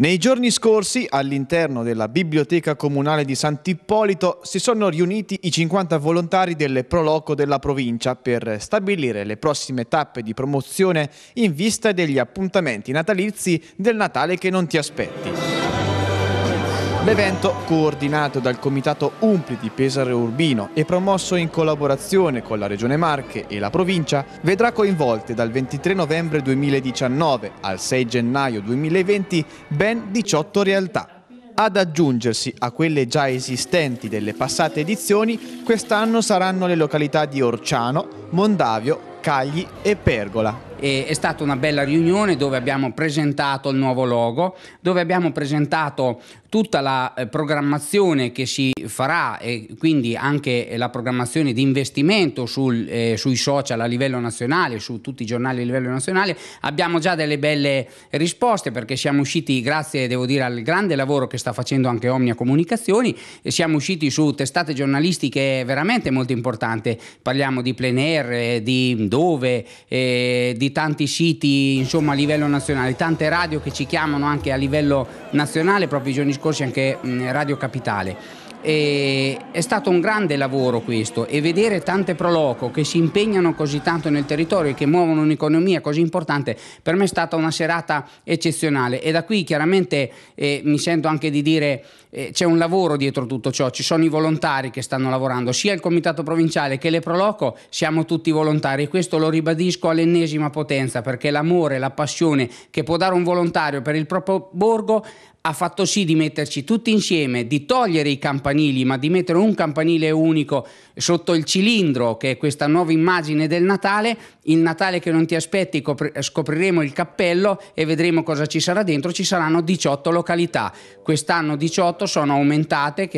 Nei giorni scorsi, all'interno della Biblioteca Comunale di Sant'Ippolito, si sono riuniti i 50 volontari del Proloco della provincia per stabilire le prossime tappe di promozione in vista degli appuntamenti natalizi del Natale che non ti aspetti. L'evento, coordinato dal Comitato Umpli di Pesaro Urbino e promosso in collaborazione con la Regione Marche e la provincia, vedrà coinvolte dal 23 novembre 2019 al 6 gennaio 2020 ben 18 realtà. Ad aggiungersi a quelle già esistenti delle passate edizioni, quest'anno saranno le località di Orciano, Mondavio, Cagli e Pergola. E è stata una bella riunione dove abbiamo presentato il nuovo logo, dove abbiamo presentato tutta la eh, programmazione che si farà eh, quindi anche la programmazione di investimento sul, eh, sui social a livello nazionale, su tutti i giornali a livello nazionale, abbiamo già delle belle risposte perché siamo usciti, grazie devo dire al grande lavoro che sta facendo anche Omnia Comunicazioni, siamo usciti su testate giornalistiche veramente molto importanti, parliamo di plein air, eh, di dove, eh, di tanti siti insomma a livello nazionale, tante radio che ci chiamano anche a livello nazionale, proprio i giorni scorsi anche mh, Radio Capitale. E è stato un grande lavoro questo e vedere tante proloco che si impegnano così tanto nel territorio e che muovono un'economia così importante per me è stata una serata eccezionale e da qui chiaramente eh, mi sento anche di dire eh, c'è un lavoro dietro tutto ciò, ci sono i volontari che stanno lavorando, sia il comitato provinciale che le proloco siamo tutti volontari e questo lo ribadisco all'ennesima potenza perché l'amore, la passione che può dare un volontario per il proprio borgo ha fatto sì di metterci tutti insieme, di togliere i campanili, ma di mettere un campanile unico sotto il cilindro, che è questa nuova immagine del Natale. Il Natale che non ti aspetti, scopriremo il cappello e vedremo cosa ci sarà dentro. Ci saranno 18 località. Quest'anno 18 sono aumentate,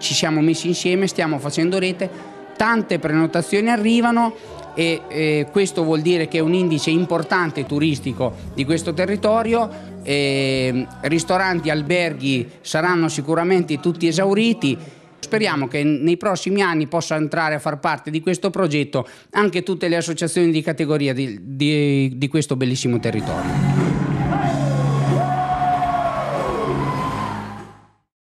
ci siamo messi insieme, stiamo facendo rete. Tante prenotazioni arrivano, e eh, questo vuol dire che è un indice importante turistico di questo territorio. Eh, ristoranti, alberghi saranno sicuramente tutti esauriti. Speriamo che nei prossimi anni possa entrare a far parte di questo progetto anche tutte le associazioni di categoria di, di, di questo bellissimo territorio.